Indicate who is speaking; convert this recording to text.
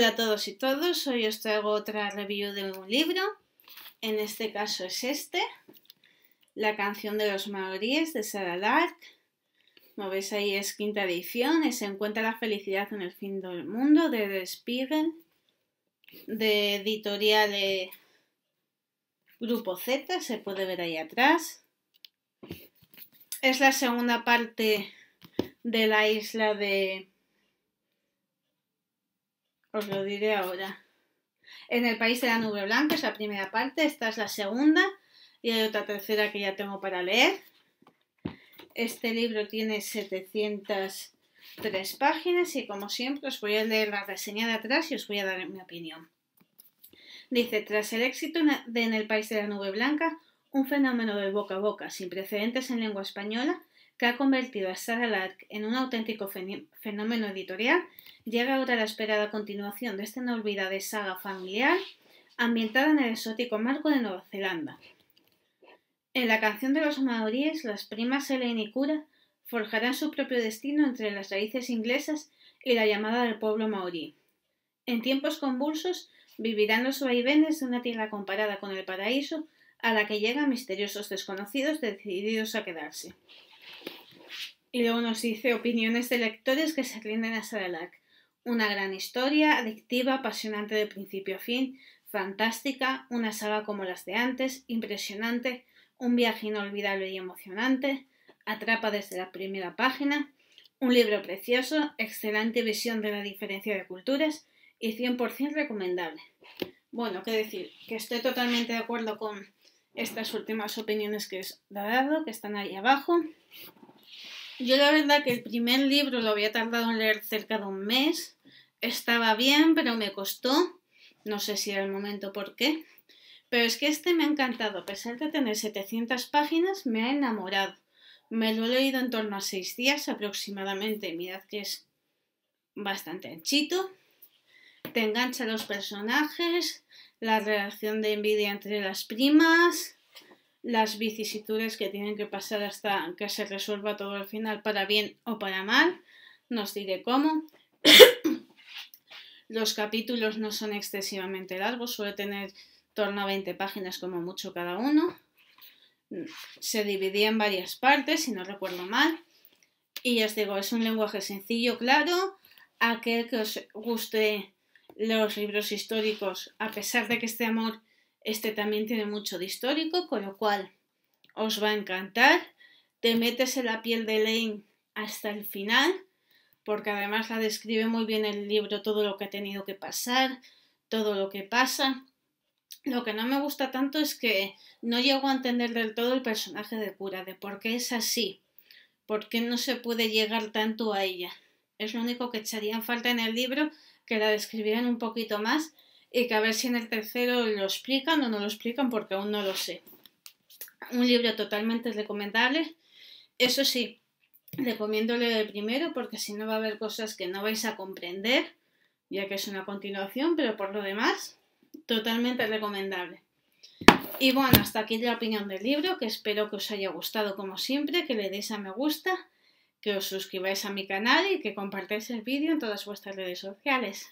Speaker 1: Hola a todos y todos, hoy os traigo otra review de un libro, en este caso es este, La canción de los maoríes de Sarah Lark. Como veis ahí es quinta edición, es se encuentra la felicidad en el fin del mundo de The Spiegel, de editorial de Grupo Z, se puede ver ahí atrás. Es la segunda parte de la isla de os lo diré ahora. En el país de la nube blanca es la primera parte, esta es la segunda y hay otra tercera que ya tengo para leer. Este libro tiene 703 páginas y como siempre os voy a leer la reseña de atrás y os voy a dar mi opinión. Dice, tras el éxito de En el país de la nube blanca, un fenómeno de boca a boca sin precedentes en lengua española, que ha convertido a Sarah Lark en un auténtico fenómeno editorial, llega ahora la esperada continuación de esta inolvidable saga familiar ambientada en el exótico marco de Nueva Zelanda. En la canción de los maoríes, las primas Helen y Cura forjarán su propio destino entre las raíces inglesas y la llamada del pueblo maorí. En tiempos convulsos vivirán los vaivenes de una tierra comparada con el paraíso a la que llegan misteriosos desconocidos decididos a quedarse. Y luego nos dice opiniones de lectores que se rinden a Sadalak. Una gran historia, adictiva, apasionante de principio a fin, fantástica, una saga como las de antes, impresionante, un viaje inolvidable y emocionante, atrapa desde la primera página, un libro precioso, excelente visión de la diferencia de culturas y 100% recomendable. Bueno, qué decir, que estoy totalmente de acuerdo con estas últimas opiniones que os he dado, que están ahí abajo. Yo la verdad que el primer libro lo había tardado en leer cerca de un mes. Estaba bien, pero me costó. No sé si era el momento por qué. Pero es que este me ha encantado. A pesar de tener 700 páginas, me ha enamorado. Me lo he leído en torno a 6 días aproximadamente. Mirad que es bastante anchito. Te engancha los personajes, la relación de envidia entre las primas, las vicisitudes que tienen que pasar hasta que se resuelva todo al final, para bien o para mal, nos diré cómo. Los capítulos no son excesivamente largos, suele tener torno a 20 páginas como mucho cada uno. Se dividía en varias partes, si no recuerdo mal. Y ya os digo, es un lenguaje sencillo, claro. Aquel que os guste los libros históricos, a pesar de que este amor este también tiene mucho de histórico, con lo cual os va a encantar. Te metes en la piel de Lane hasta el final, porque además la describe muy bien el libro, todo lo que ha tenido que pasar, todo lo que pasa. Lo que no me gusta tanto es que no llego a entender del todo el personaje de cura, de por qué es así, por qué no se puede llegar tanto a ella. Es lo único que echarían falta en el libro, que la describieran un poquito más y que a ver si en el tercero lo explican o no lo explican porque aún no lo sé. Un libro totalmente recomendable. Eso sí, recomiendo leer el primero porque si no va a haber cosas que no vais a comprender, ya que es una continuación, pero por lo demás, totalmente recomendable. Y bueno, hasta aquí la opinión del libro, que espero que os haya gustado como siempre, que le deis a me gusta, que os suscribáis a mi canal y que compartáis el vídeo en todas vuestras redes sociales.